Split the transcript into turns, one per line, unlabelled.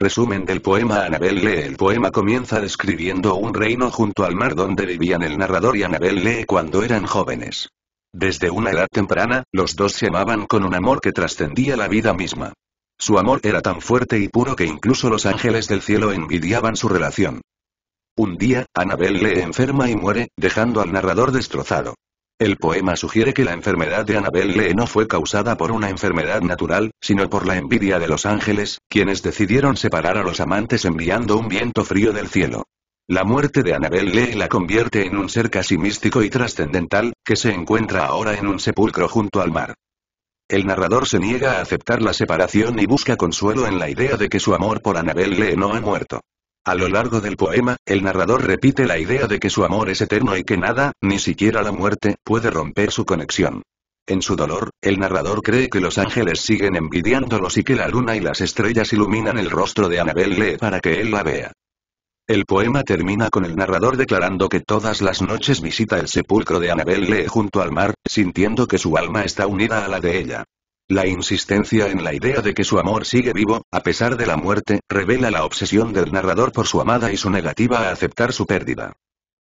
Resumen del poema Anabel Lee El poema comienza describiendo un reino junto al mar donde vivían el narrador y Anabel Lee cuando eran jóvenes. Desde una edad temprana, los dos se amaban con un amor que trascendía la vida misma. Su amor era tan fuerte y puro que incluso los ángeles del cielo envidiaban su relación. Un día, Anabel Lee enferma y muere, dejando al narrador destrozado. El poema sugiere que la enfermedad de Anabel Lee no fue causada por una enfermedad natural, sino por la envidia de los ángeles, quienes decidieron separar a los amantes enviando un viento frío del cielo. La muerte de Anabel Lee la convierte en un ser casi místico y trascendental, que se encuentra ahora en un sepulcro junto al mar. El narrador se niega a aceptar la separación y busca consuelo en la idea de que su amor por Anabel Lee no ha muerto. A lo largo del poema, el narrador repite la idea de que su amor es eterno y que nada, ni siquiera la muerte, puede romper su conexión. En su dolor, el narrador cree que los ángeles siguen envidiándolos y que la luna y las estrellas iluminan el rostro de Anabel Lee para que él la vea. El poema termina con el narrador declarando que todas las noches visita el sepulcro de Anabel Lee junto al mar, sintiendo que su alma está unida a la de ella. La insistencia en la idea de que su amor sigue vivo, a pesar de la muerte, revela la obsesión del narrador por su amada y su negativa a aceptar su pérdida.